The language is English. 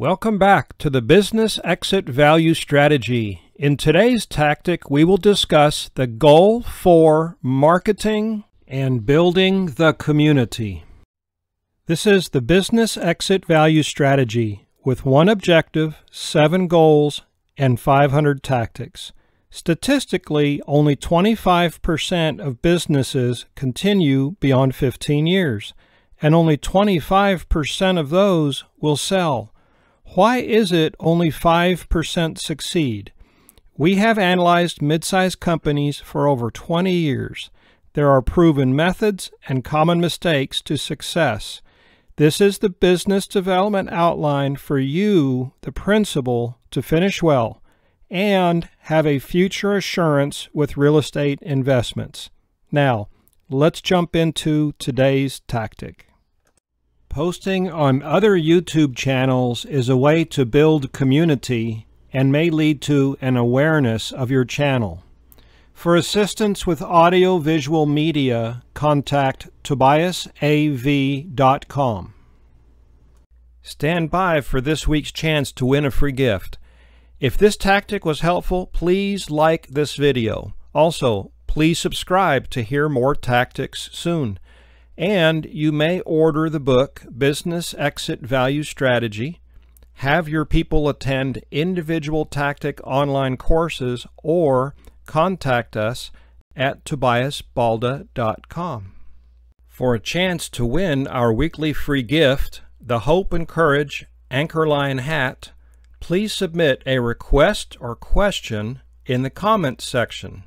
Welcome back to the Business Exit Value Strategy. In today's tactic, we will discuss the goal for marketing and building the community. This is the Business Exit Value Strategy with one objective, seven goals, and 500 tactics. Statistically, only 25% of businesses continue beyond 15 years, and only 25% of those will sell. Why is it only 5% succeed? We have analyzed mid-sized companies for over 20 years. There are proven methods and common mistakes to success. This is the business development outline for you, the principal, to finish well and have a future assurance with real estate investments. Now, let's jump into today's tactic. Posting on other YouTube channels is a way to build community and may lead to an awareness of your channel. For assistance with audiovisual media, contact tobiasav.com. Stand by for this week's chance to win a free gift. If this tactic was helpful, please like this video. Also, please subscribe to hear more tactics soon. And you may order the book, Business Exit Value Strategy, have your people attend individual tactic online courses, or contact us at tobiasbalda.com. For a chance to win our weekly free gift, the Hope and Courage Anchorline Hat, please submit a request or question in the comments section.